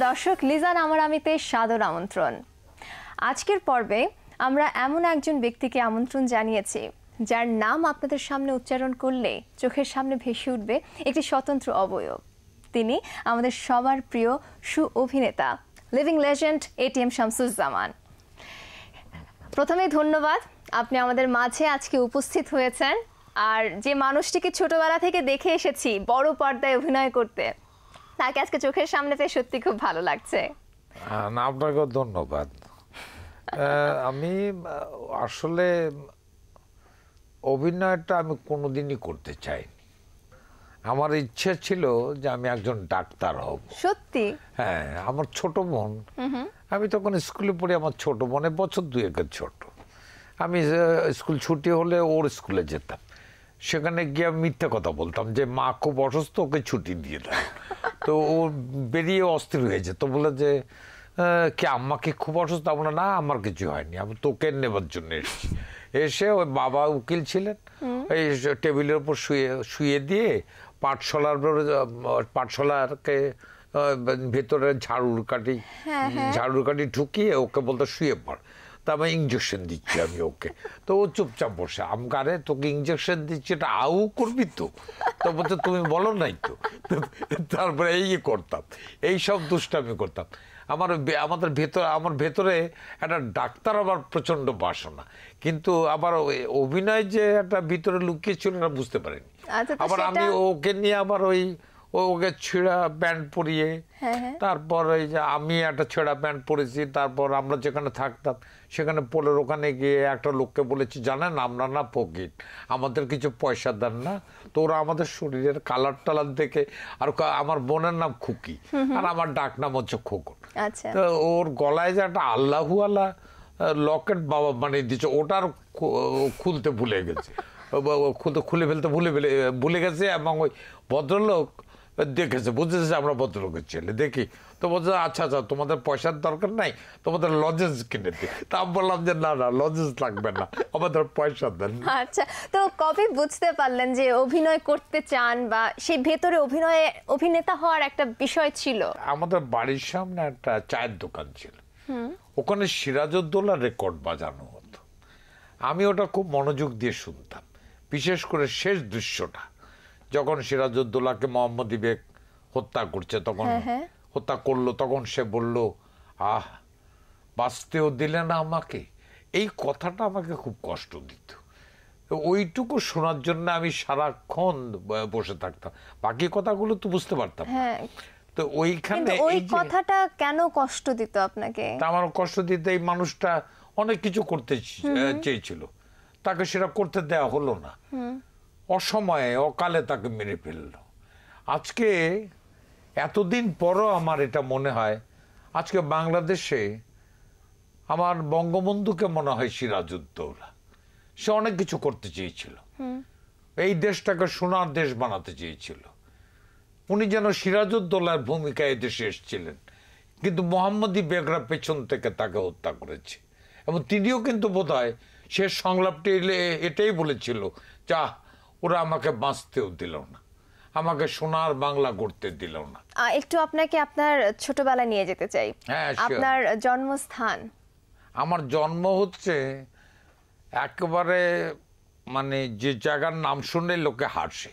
প্রিয় দর্শক লিজান আমার আমিতে সাদর আমন্ত্রণ আজকের পর্বে আমরা এমন একজন ব্যক্তিকে আমন্ত্রণ জানিয়েছি যার নাম আপনাদের সামনে উচ্চারণ করলে চোখের সামনে ভেসে উঠবে একটি স্বতন্ত্র অবয়ব তিনি আমাদের সবার প্রিয় সু অভিনেতা লিভিং লেজেন্ড এটিএম শামসুজ্জামান প্রথমে ধন্যবাদ আপনি আমাদের মাঝে আজকে উপস্থিত হয়েছেন আর যে মানুষটিকে ছোটবেলা থেকে দেখে এসেছি বড় পর্দায় অভিনয় করতে তাকে আজকে চোখের সামনে পেয়ে সত্যি খুব ভালো লাগছে না আপনাকে ধন্যবাদ আমি আসলে অভিনয়টা আমি কোনোদিনই করতে চাইনি আমার ইচ্ছে ছিল যে আমি একজন ডাক্তার হব সত্যি হ্যাঁ আমার ছোট বোন আমি তখন স্কুলে পড়ি আমার ছোট বোনে বছর একের ছোট আমি স্কুল ছুটি হলে ওর স্কুলে যেতাম সেখানে গিয়ে আমি মিথ্যে কথা বলতাম যে মা খুব অসুস্থ ওকে ছুটি দিয়ে দেয় তো ও বেরিয়ে অস্থির হয়েছে তো বলে যে কি আমাকে খুব অসুস্থ আমরা না আমার কিছু হয়নি আমি তোকে নেবার জন্য এসেছি এসে ওই বাবা উকিল ছিলেন এই টেবিলের উপর শুয়ে শুয়ে দিয়ে পাঠশালার পাঠশালাকে ভেতরে ঝাড়ুর কাটি হ্যাঁ, হ্যাঁ। ঝাড়ুর কাটি ঢুকিয়ে ওকে বলতো শুয়ে পড় তারপর ইঞ্জেকশন দিচ্ছি আমি ওকে তো ও চুপচাপ বসে আমাকে তোকে ইঞ্জেকশন দিচ্ছি এটা আউ করবি তো তো বলতে তুমি বলো নাই তো তারপরে এই করতাম এই সব দুষ্টামি করতাম আমার আমাদের ভেতরে আমার ভেতরে একটা ডাক্তার আমার প্রচণ্ড বাসনা কিন্তু আবার অভিনয় যে একটা ভিতরে লুকিয়ে ছিল না বুঝতে পারিনি আচ্ছা, আবার আমি ওকে নিয়ে আবার ওই ওকে ছেঁড়া প্যান্ট পরিয়ে হ্যাঁ, হ্যাঁ। তারপর এই যে আমি একটা ছেঁড়া প্যান্ট পরেছি তারপর আমরা যেখানে থাকতাম সেখানে পোলের ওখানে গিয়ে একটা লোককে বলেছি জানেন আমরা না ফকির আমাদের কিছু পয়সা দেন না তো ওরা আমাদের শরীরের কালার টালার দেখে আর আমার বোনের নাম খুকি আর আমার ডাক নাম হচ্ছে খোকন আচ্ছা। তো ওর গলায় যে একটা আল্লাহু আল্লাহ লকেট বাবা বানিয়ে দিচ্ছে ওটার খুলতে ভুলে গেছে খুলতে খুলে ফেলতে ভুলে ভুলে গেছে এবং ওই ভদ্রলোক দেখেছে বুঝেছে আমরা ভদ্রলোকের ছেলে দেখি তো বলছে আচ্ছা আচ্ছা তোমাদের পয়সার দরকার নাই তোমাদের লজেন্স কিনে দিই তা বললাম যে না না লজেন্স লাগবে না আমাদের পয়সা দেন আচ্ছা তো কবে বুঝতে পারলেন যে অভিনয় করতে চান বা সেই ভেতরে অভিনয়ে অভিনেতা হওয়ার একটা বিষয় ছিল আমাদের বাড়ির সামনে একটা চায়ের দোকান ছিল ওখানে সিরাজউদ্দৌলা রেকর্ড বাজানো হতো আমি ওটা খুব মনোযোগ দিয়ে শুনতাম বিশেষ করে শেষ দৃশ্যটা যখন সিরাজউদ্দৌলাকে মোহাম্মদ ইবেক হত্যা করছে তখন হ্যাঁ, হ্যাঁ। হত্যা করলো তখন সে বলল আহ বাঁচতেও দিলে না আমাকে এই কথাটা আমাকে খুব কষ্ট দিত ওইটুকু শোনার জন্য আমি সারাক্ষণ বসে থাকতাম বাকি কথাগুলো তো বুঝতে পারতাম হ্যাঁ। তো ওইখানে ওই কথাটা কেন কষ্ট দিত আপনাকে আমার কষ্ট দিতে এই মানুষটা অনেক কিছু করতে চেয়েছিল তাকে সেটা করতে দেওয়া হলো না অসময়ে অকালে তাকে মেরে ফেলল আজকে এতদিন পরও আমার এটা মনে হয় আজকে বাংলাদেশে আমার বঙ্গবন্ধুকে মনে হয় সিরাজউদ্দৌলা সে অনেক কিছু করতে চেয়েছিল এই দেশটাকে সোনার দেশ বানাতে চেয়েছিল উনি যেন সিরাজউদ্দৌলার ভূমিকায় এদেশে এসেছিলেন কিন্তু মোহাম্মদী বেগরা পেছন থেকে তাকে হত্যা করেছে এবং তিনিও কিন্তু বোধ হয় সে সংলাপটি এটাই বলেছিল যা ওরা আমাকে বাঁচতেও দিল না আমাকে সোনার বাংলা করতে দিল না একটু আপনাকে আপনার ছোটবেলা নিয়ে যেতে চাই হ্যাঁ, আপনার জন্মস্থান আমার জন্ম হচ্ছে একেবারে মানে যে জায়গার নাম শুনে লোকে হাসে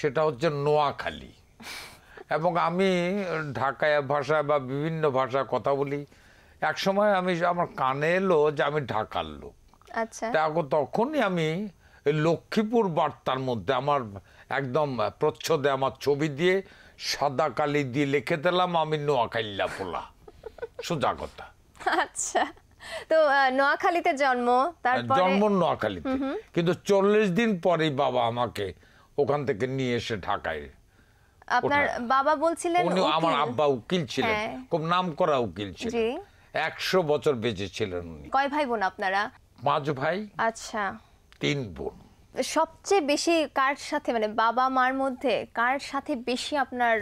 সেটা হচ্ছে নোয়াখালী এবং আমি ঢাকায় ভাষা বা বিভিন্ন ভাষা কথা বলি এক সময় আমি আমার কানে এলো যে আমি ঢাকার লোক আচ্ছা তখনই আমি লক্ষ্মীপুর বার্তার মধ্যে আমার একদম প্রচ্ছদে আমার ছবি দিয়ে সাদা কালি দিয়ে লিখে দিলাম আমি নোয়াখাইল্লা পোলা সোজা কথা আচ্ছা তো নোয়াখালীতে জন্ম তার জন্ম নোয়াখালীতে কিন্তু চল্লিশ দিন পরেই বাবা আমাকে ওখান থেকে নিয়ে এসে ঢাকায় আপনার বাবা বলছিলেন আমার আব্বা উকিল ছিলেন হ্যাঁ। খুব নাম করা উকিল ছিলেন একশো বছর বেঁচে ছিলেন কয় ভাই বোন আপনারা পাঁচ ভাই আচ্ছা তিন বোন সবচেয়ে বেশি কার সাথে মানে বাবা মার মধ্যে কার সাথে বেশি আপনার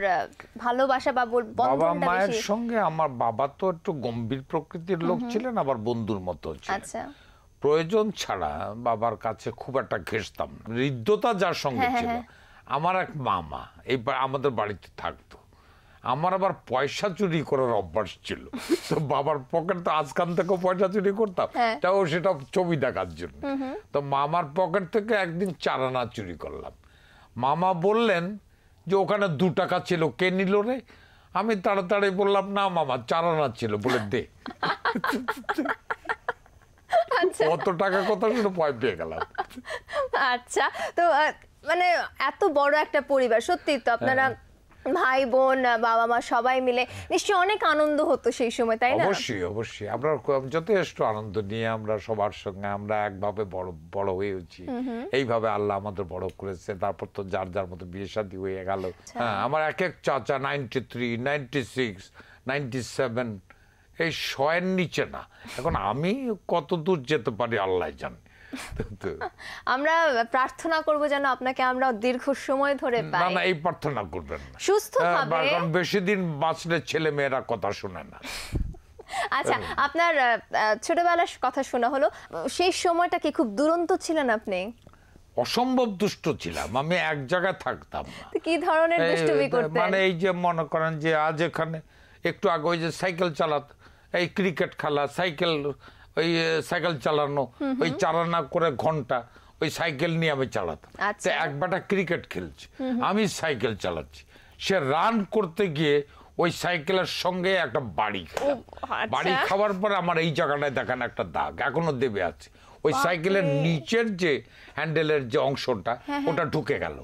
ভালোবাসা বা বাবা মায়ের সঙ্গে আমার বাবা তো একটু গম্ভীর প্রকৃতির লোক ছিলেন আবার বন্ধুর মতো আচ্ছা। প্রয়োজন ছাড়া বাবার কাছে খুব একটা ঘেসতাম হৃদ্যতা যার সঙ্গে হ্যাঁ, হ্যাঁ, ছিল হ্যাঁ। আমার এক মামা এই আমাদের বাড়িতে থাকতো আমার আবার পয়সা চুরি করার অভ্যাস ছিল তো বাবার পকেট তো আজকান থেকেও পয়সা চুরি করতাম হ্যাঁ। তাও সেটা ছবি দেখার জন্য তো মামার পকেট থেকে একদিন চারানা চুরি করলাম মামা বললেন যে ওখানে দু টাকা ছিল কে নিল রে আমি তাড়াতাড়ি বললাম না মামা চারানা ছিল বলে দে অত আচ্ছা। টাকা কথা শুধু ভয় পেয়ে গেলাম আচ্ছা তো মানে এত বড় একটা পরিবার সত্যি তো আপনারা হ্যাঁ। ভাই বোন বাবা মা সবাই মিলে নিশ্চয়ই অনেক আনন্দ হতো সেই সময় তাই না অবশ্যই অবশ্যই আমরা যথেষ্ট আনন্দ নিয়ে আমরা সবার সঙ্গে আমরা একভাবে বড় বড় হয়েছি এইভাবে আল্লাহ আমাদের বড় করেছে তারপর তো যার যার মতো বিয়ে শাদী হয়ে গেল আচ্ছা। হ্যাঁ আমার এক এক চাচা ninety three ninety six ninety seven এই শয়ের নিচে না এখন আমি কত দূর যেতে পারি আল্লাহ জান আমরা প্রার্থনা করব যেন আপনাকে আমরা দীর্ঘ সময় ধরে পাই না এই প্রার্থনা করবেন সুস্থভাবে বেশি দিন বাঁচলে ছেলে মেয়েরা কথা শুনে না আচ্ছা হ্যাঁ। আপনার ছোটবেলার কথা শোনা হলো সেই সময়টা কি খুব দুরন্ত ছিলেন আপনি অসম্ভব দুষ্ট ছিলাম আমি এক জায়গায় থাকতাম কি ধরনের দুষ্টুমি করতেন মানে এই যে মনে করেন যে আজ এখানে একটু আগে ওই যে সাইকেল চালাত এই ক্রিকেট খেলা সাইকেল ওই সাইকেল চালানো ওই চালানা করে ঘন্টা ওই সাইকেল নিয়ে আমি চালাতাম তো আচ্ছা। এক বাটা ক্রিকেট খেলছি আমি সাইকেল চালাচ্ছি সে রান করতে গিয়ে ওই সাইকেলের সঙ্গে একটা বাড়ি খেলাম আচ্ছা। বাড়ি খাওয়ার পর আমার এই জায়গাটায় দেখেন একটা দাগ এখনো দেবে আছে ওই সাইকেলের নিচের যে হ্যান্ডেলের যে অংশটা হ্যাঁ, হ্যাঁ। ওটা ঢুকে গেল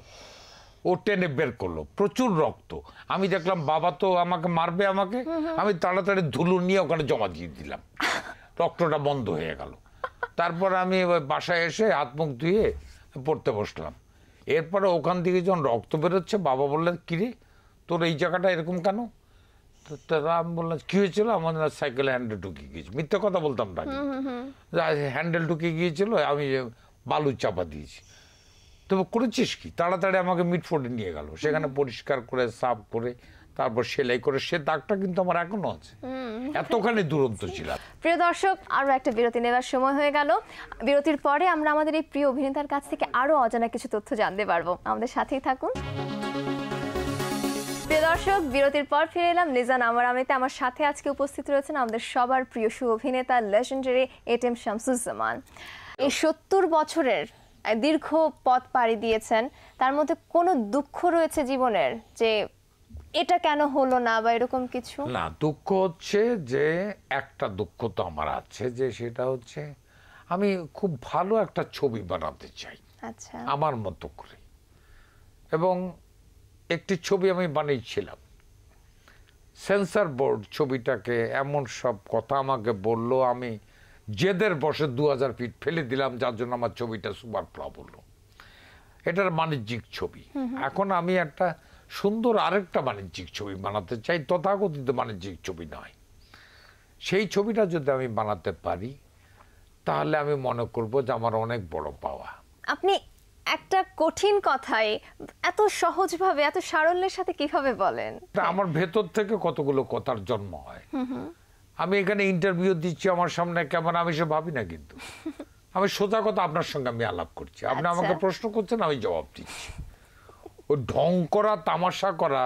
ও টেনে বের করলো প্রচুর রক্ত আমি দেখলাম বাবা তো আমাকে মারবে আমাকে আমি তাড়াতাড়ি ধুলো নিয়ে ওখানে জমা দিয়ে দিলাম রক্তটা বন্ধ হয়ে গেল তারপর আমি ওই বাসায় এসে হাত মুখ ধুয়ে পড়তে বসলাম এরপরে ওখান থেকে যখন রক্ত বেরোচ্ছে বাবা বললেন কিরে তোর এই জায়গাটা এরকম কেন তারা আমি বললাম কী হয়েছিল আমাদের সাইকেলে হ্যান্ডেল ঢুকে মিথ্যে কথা বলতাম না হ্যান্ডেল ঢুকে গিয়েছিল আমি বালু চাপা দিয়েছি তবে করেছিস কি তাড়াতাড়ি আমাকে মিটফোর্ডে নিয়ে গেল সেখানে পরিষ্কার করে সাফ করে তারপর সেলাই করে সে দাগটা কিন্তু আমার এখনো আছে এতখানি দুরন্ত ছিল প্রিয় দর্শক আরও একটা বিরতি নেওয়ার সময় হয়ে গেল বিরতির পরে আমরা আমাদের এই প্রিয় অভিনেতার কাছ থেকে আরও অজানা কিছু তথ্য জানতে পারবো আমাদের সাথেই থাকুন প্রিয় দর্শক বিরতির পর ফিরে এলাম নিজান আমার আমিতে আমার সাথে আজকে উপস্থিত রয়েছেন আমাদের সবার প্রিয় সু অভিনেতা লেজেন্ডারি এট এম শামসুজ্জামান এই সত্তর বছরের দীর্ঘ পথ পাড়ি দিয়েছেন তার মধ্যে কোনো দুঃখ রয়েছে জীবনের যে এটা কেন হলো না বা এরকম কিছু না দুঃখ হচ্ছে যে একটা দুঃখ তো আমার আছে যে সেটা হচ্ছে আমি খুব ভালো একটা ছবি বানাতে চাই আচ্ছা আমার মতো করে এবং একটি ছবি আমি বানিয়েছিলাম সেন্সার বোর্ড ছবিটাকে এমন সব কথা আমাকে বলল আমি জেদের বসে দু হাজার ফিট ফেলে দিলাম যার জন্য আমার ছবিটা সুপার ফ্লপ হলো এটার বাণিজ্যিক ছবি এখন আমি একটা সুন্দর আরেকটা বাণিজ্যিক ছবি বানাতে চাই তথাকথিত বাণিজ্যিক ছবি নয় সেই ছবিটা যদি আমি বানাতে পারি তাহলে আমি মনে করব যে আমার অনেক বড় পাওয়া আপনি একটা কঠিন কথায় এত সহজভাবে এত সারল্যের সাথে কিভাবে বলেন আমার ভেতর থেকে কতগুলো কথার জন্ম হয় আমি এখানে ইন্টারভিউ দিচ্ছি আমার সামনে কেমন আমি সে ভাবি না কিন্তু আমি সোজা কথা আপনার সঙ্গে আমি আলাপ করছি আপনি আচ্ছা। আমাকে প্রশ্ন করছেন আমি জবাব দিচ্ছি ও ঢং করা তামাশা করা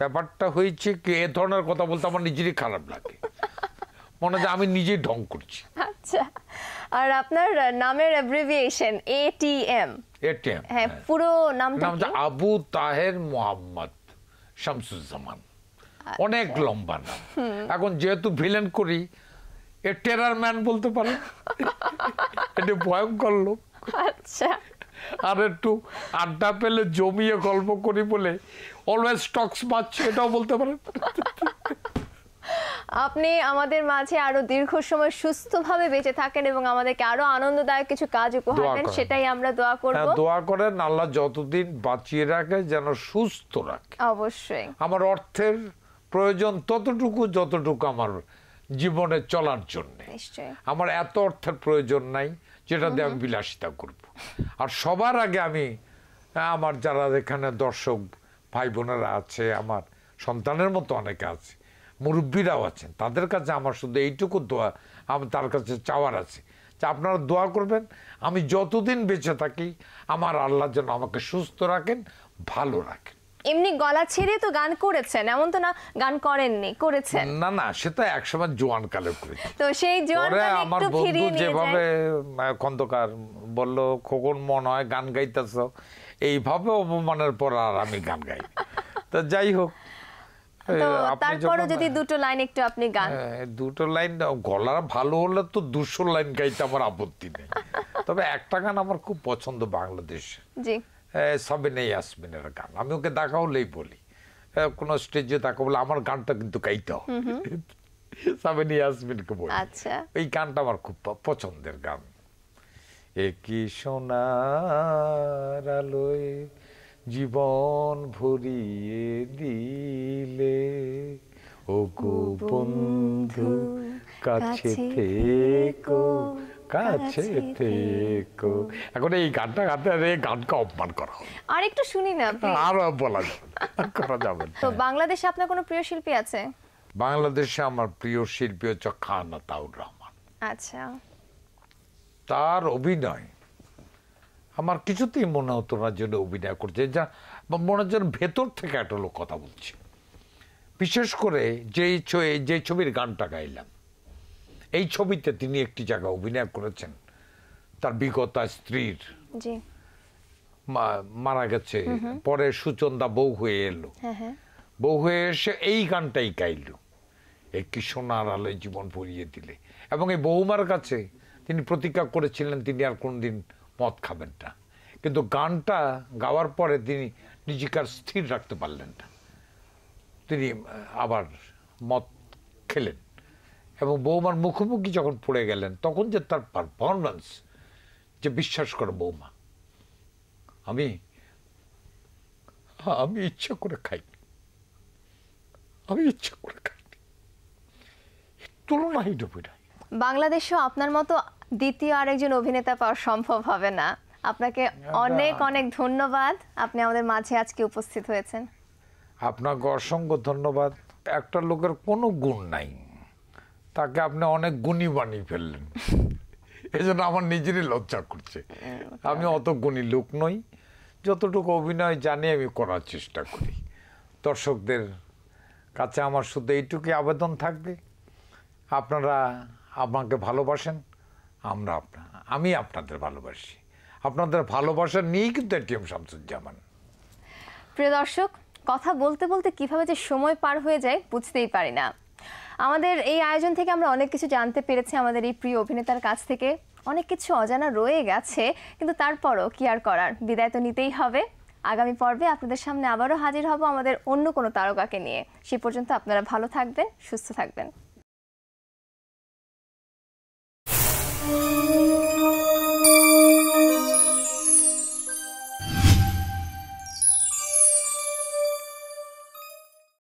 ব্যাপারটা হয়েছে কি এ ধরনের কথা বলতে আমার নিজেরই খারাপ লাগে মনে হয় আমি নিজেই ঢং করছি আচ্ছা আর আপনার নামের অ্যাব্রিভিয়েশন এটিএম এটিএম হ্যাঁ পুরো নামটা নামটা আবু তাহের মোহাম্মদ শামসুজ্জামান আচ্ছা। অনেক লম্বা নাম এখন যেহেতু ভিলেন করি এ টেরার ম্যান বলতে পারেন এটা ভয়ঙ্কর লোক আচ্ছা আর একটু আড্ডা পেলে জমিয়ে গল্প করি বলে অলওয়েজ স্টকস পাচ্ছে এটাও বলতে পারেন আপনি আমাদের মাঝে আরো দীর্ঘ সময় সুস্থভাবে বেঁচে থাকেন এবং আমাদেরকে আরো আনন্দদায়ক কিছু কাজ উপহার দেন সেটাই আমরা দোয়া করব হ্যাঁ, দোয়া করেন আল্লাহ যতদিন বাঁচিয়ে রাখে যেন সুস্থ রাখে অবশ্যই আমার অর্থের প্রয়োজন ততটুকু যতটুকু আমার জীবনে চলার জন্য আমার এত অর্থের প্রয়োজন নাই যেটা দিয়ে আমি বিলাসিতা করব আর সবার আগে আমি আমার যারা এখানে দর্শক ভাই বোনেরা আছে আমার সন্তানের মতো অনেকে আছে মুরব্বীরাও আছেন তাদের কাছে আমার শুধু এইটুকু দোয়া আমি তার কাছে চাওয়ার আছে যে আপনারা দোয়া করবেন আমি যতদিন বেঁচে থাকি আমার আল্লাহ যেন আমাকে সুস্থ রাখেন ভালো রাখেন এমনি গলা ছেড়ে তো গান করেছেন এমন তো না গান করেননি করেছেন না না সেটা একসময় জোয়ান কালে তো সেই জোয়ান কালে আমার বন্ধু যেভাবে খন্দকার বলল খোকন মন হয় গান গাইতেছ এইভাবে অপমানের পর আর আমি গান গাই তো যাই হোক তারপরে যদি দুটো লাইন একটু আপনি গান দুটো লাইন গলা ভালো হলে তো দুশো লাইন গাইতে আমার আপত্তি নেই তবে একটা গান আমার খুব পছন্দ বাংলাদেশ জি সাবিনা ইয়াসমিনের গান আমি ওকে দেখা হলেই বলি কোনো স্টেজে তাকে বলে আমার গানটা কিন্তু গাইতে হবে সাবিনা ইয়াসমিনকে বলি আচ্ছা। এই গানটা আমার খুব পছন্দের গান একই সোনার জীবন ভরিয়ে দিলে ও গো বন্ধু কাছে থেকো কাছে থেকো এখন এই গানটা গাতে অপমান আর একটু শুনি না বলা করা যাবে তো বাংলাদেশে আপনার কোনো প্রিয় শিল্পী আছে বাংলাদেশে আমার প্রিয় শিল্পী হচ্ছে খান রহমান আচ্ছা তার অভিনয় আমার কিছুতেই মনে হতো না যেন অভিনয় করছে যা মনে হচ্ছে ভেতর থেকে একটা লোক কথা বলছে বিশেষ করে যেই যে ছবির গানটা গাইলাম এই ছবিতে তিনি একটি জায়গা অভিনয় করেছেন তার বিগত স্ত্রীর মারা গেছে পরে সুচন্দা বউ হয়ে এলো হ্যাঁ, হ্যাঁ। বউ হয়ে এসে এই গানটাই গাইল একটি সোনার আলোয় জীবন পরিয়ে দিলে এবং এই বৌমার কাছে তিনি প্রতিজ্ঞা করেছিলেন তিনি আর কোনোদিন মদ খাবেন না কিন্তু গানটা গাওয়ার পরে তিনি নিজেকে স্থির রাখতে পারলেন না তিনি আবার মদ খেলেন এবং বৌমার মুখোমুখি যখন পড়ে গেলেন তখন যে তার পারফরমেন্স যে বিশ্বাস করো বৌমা আমি আমি ইচ্ছা করে খাই আমি ইচ্ছা করে খাইনি তুলনাহীন নাই বাংলাদেশেও আপনার মতো দ্বিতীয় আরেকজন অভিনেতা পাওয়া সম্ভব হবে না আপনাকে অনেক অনেক ধন্যবাদ আপনি আমাদের মাঝে আজকে উপস্থিত হয়েছেন আপনাকে অসংখ্য ধন্যবাদ একটা লোকের কোনো গুণ নাই তাকে আপনি অনেক গুণী বানিয়ে ফেললেন এই জন্য আমার নিজেরই লজ্জা করছে আমি অত গুণী লোক নই যতটুকু অভিনয় জানি আমি করার চেষ্টা করি দর্শকদের কাছে আমার শুধু এইটুকুই আবেদন থাকবে আপনারা আমাকে ভালোবাসেন আমরা আপনার আমি আপনাদের ভালোবাসি আপনাদের ভালোবাসা নিয়েই কিন্তু এটিএম শামসুজ্জামান প্রিয় দর্শক কথা বলতে বলতে কিভাবে যে সময় পার হয়ে যায় বুঝতেই পারি না আমাদের এই আয়োজন থেকে আমরা অনেক কিছু জানতে পেরেছি আমাদের এই প্রিয় অভিনেতার কাছ থেকে অনেক কিছু অজানা রয়ে গেছে কিন্তু তারপরও কি আর করার বিদায় তো নিতেই হবে আগামী পর্বে আপনাদের সামনে আবারও হাজির হব আমাদের অন্য কোনো তারকাকে নিয়ে সে পর্যন্ত আপনারা ভালো থাকবেন সুস্থ থাকবেন